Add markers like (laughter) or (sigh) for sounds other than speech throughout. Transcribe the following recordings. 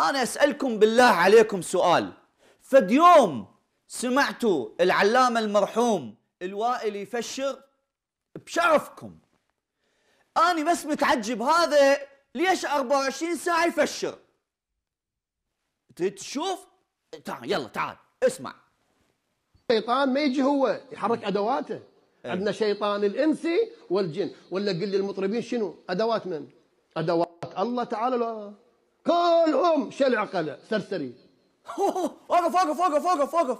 أنا أسألكم بالله عليكم سؤال فد يوم سمعتوا العلامة المرحوم الوائل يفشر بشرفكم أنا بس متعجب هذا ليش 24 ساعة يفشر تشوف تعال يلا تعال اسمع الشيطان ما يجي هو يحرك إيه. أدواته أيه. عندنا شيطان الإنسي والجن ولا قل للمطربين شنو أدوات من أدوات الله تعالى لا كلهم شالوا عقله سرسري (laughs) وقف وقف وقف وقف وقف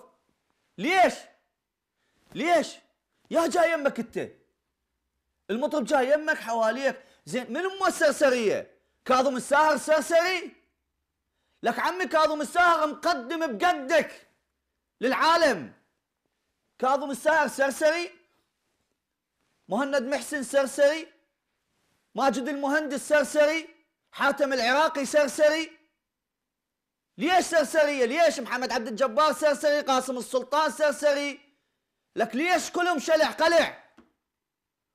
ليش؟ ليش؟ يا جاي يمك انت المطرب جاي يمك حواليك زين من مو السرسريه؟ كاظم الساهر سرسري؟ لك عمي كاظم الساهر مقدم بقدك للعالم كاظم الساهر سرسري مهند محسن سرسري ماجد المهندس سرسري حاتم العراقي سرسري ليش سرسرية ليش محمد عبد الجبار سرسري قاسم السلطان سرسري لك ليش كلهم شلع قلع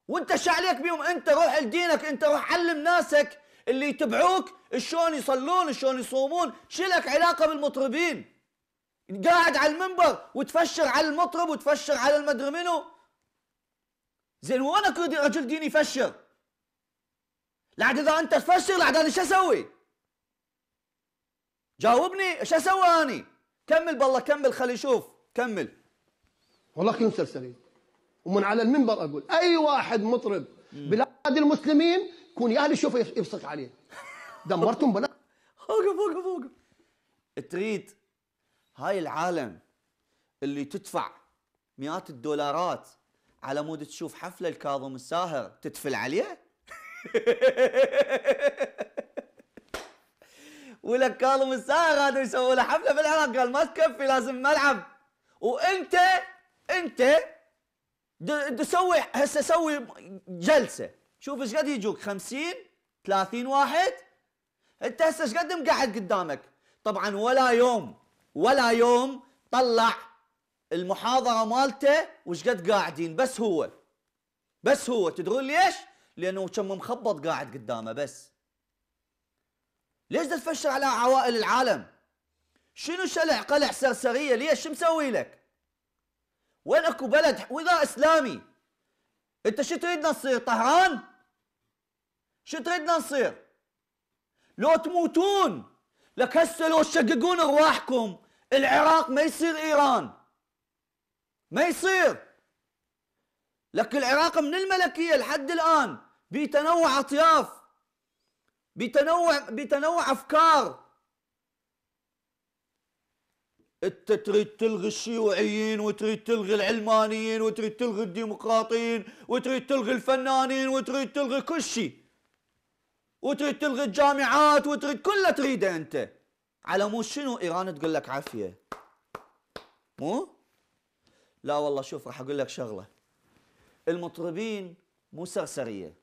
وانت شعليك بيهم انت روح لدينك انت روح علم ناسك اللي يتبعوك شلون يصلون شلون يصومون شلك علاقة بالمطربين قاعد على المنبر وتفشر على المطرب وتفشر على المدري منو زين وانا رجل ديني يفشر لعد اذا انت تفشل لعد انا شو اسوي؟ جاوبني ايش اسوي اني؟ كمل بالله كمل خلي يشوف كمل والله اخي مسلسلين ومن على المنبر اقول اي واحد مطرب بلاد المسلمين كون يا اهلي شوفه يفسق عليه دمرتهم بلا (laughs) وقف وقف وقف تريد هاي العالم اللي تدفع مئات الدولارات على مود تشوف حفله الكاظم الساهر تتفل عليه (laughs) ولك قالوا من هذا غادوا يسووا له حفله بالعراق قال ما تكفي لازم ملعب وانت انت تسوي هسه سوي جلسه شوف ايش قد يجوك 50 30 واحد انت هسه ايش قد مقعد قدامك طبعا ولا يوم ولا يوم طلع المحاضره مالته وايش قد قاعدين بس هو بس هو تدرون ليش؟ لانه كم مخبط قاعد قدامه بس ليش تفشل على عوائل العالم شنو شلع قلع سرسريه ليش شو مسوي لك وين اكو بلد واذا اسلامي انت شو تريدنا نصير طهران شو تريدنا نصير لو تموتون لك هسه لو تشققون ارواحكم العراق ما يصير ايران ما يصير لك العراق من الملكيه لحد الان بتنوع اطياف بتنوع بتنوع افكار انت تريد تلغي الشيوعيين وتريد تلغي العلمانيين وتريد تلغي الديمقراطيين وتريد تلغي الفنانين وتريد تلغي كل شيء وتريد تلغي الجامعات وتريد كله تريده انت على مو شنو ايران تقول لك عافيه مو لا والله شوف راح اقول لك شغله المطربين مو سرسريه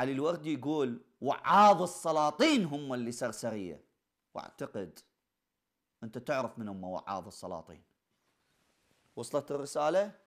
علي الوردي يقول وعاظ السلاطين هم اللي سرسريه واعتقد انت تعرف من هم وعاظ السلاطين وصلت الرساله